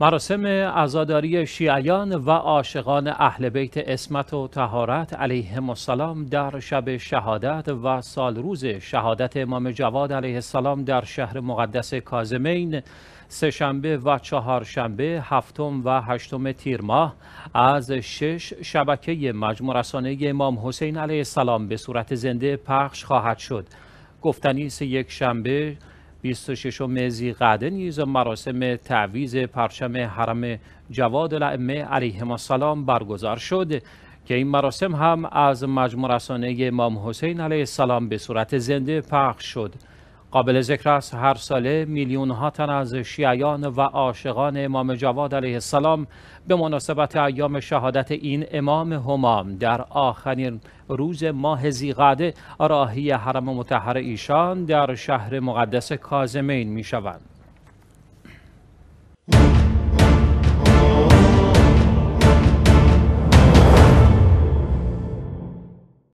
مراسم عزاداری شیعیان و عاشقان اهل بیت اسمت و تهارت علیه السلام در شب شهادت و سال روز شهادت امام جواد علیه السلام در شهر مقدس کازمین سهشنبه و چهارشنبه هفتم و هشتم تیر ماه از شش شبکه مجموع رسانه امام حسین علیه السلام به صورت زنده پخش خواهد شد گفتنیس یک شنبه 26 قده نیز مراسم تعویز پرچم حرم جواد العمه علیه السلام برگزار شد که این مراسم هم از مجموع رسانه امام حسین علیه السلام به صورت زنده پخش شد قابل ذکر است هر ساله میلیون ها تن از شیعیان و عاشقان امام جواد علیه السلام به مناسبت ایام شهادت این امام همام در آخرین روز ماه زیقعده راهی حرم متحر ایشان در شهر مقدس کازمین می شوند.